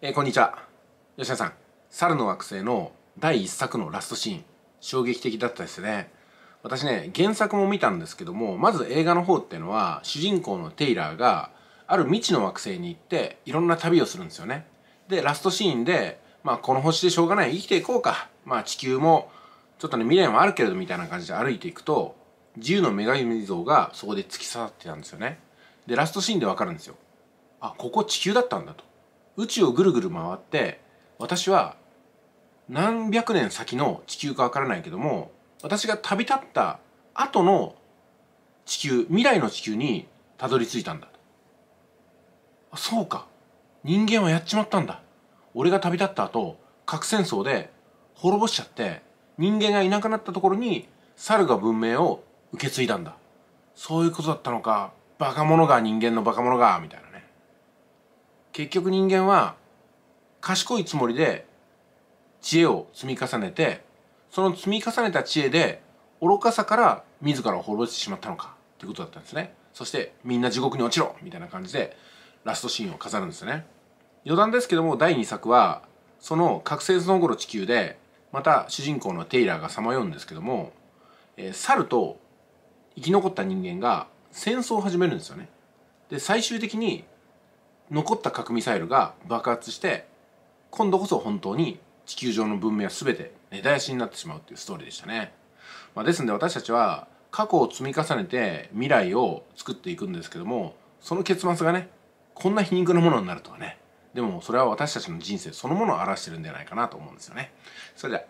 えー、こんにちは吉田さん「猿の惑星」の第1作のラストシーン衝撃的だったですね私ね原作も見たんですけどもまず映画の方っていうのは主人公のテイラーがある未知の惑星に行っていろんな旅をするんですよねでラストシーンでまあこの星でしょうがない生きていこうかまあ地球もちょっとね未練はあるけれどみたいな感じで歩いていくと自由の女神像がそこで突き刺さってたんですよねでラストシーンでわかるんですよあここ地球だったんだと宇宙をぐるぐる回って私は何百年先の地球かわからないけども私が旅立った後の地球未来の地球にたどり着いたんだそうか人間はやっちまったんだ俺が旅立った後核戦争で滅ぼしちゃって人間がいなくなったところに猿が文明を受け継いだんだそういうことだったのかバカ者が人間のバカ者がみたいな結局人間は賢いつもりで知恵を積み重ねてその積み重ねた知恵で愚かさから自らを滅ぼしてしまったのかということだったんですねそしてみんな地獄に落ちろみたいな感じでラストシーンを飾るんですね余談ですけども第2作はその覚醒の頃地球でまた主人公のテイラーがさまようんですけども、えー、猿と生き残った人間が戦争を始めるんですよねで最終的に残った核ミサイルが爆発して今度こそ本当に地球上の文明は全て根絶やしになってしまうっていうストーリーでしたね、まあ、ですので私たちは過去を積み重ねて未来を作っていくんですけどもその結末がねこんな皮肉なものになるとはねでもそれは私たちの人生そのものを表してるんじゃないかなと思うんですよねそれでは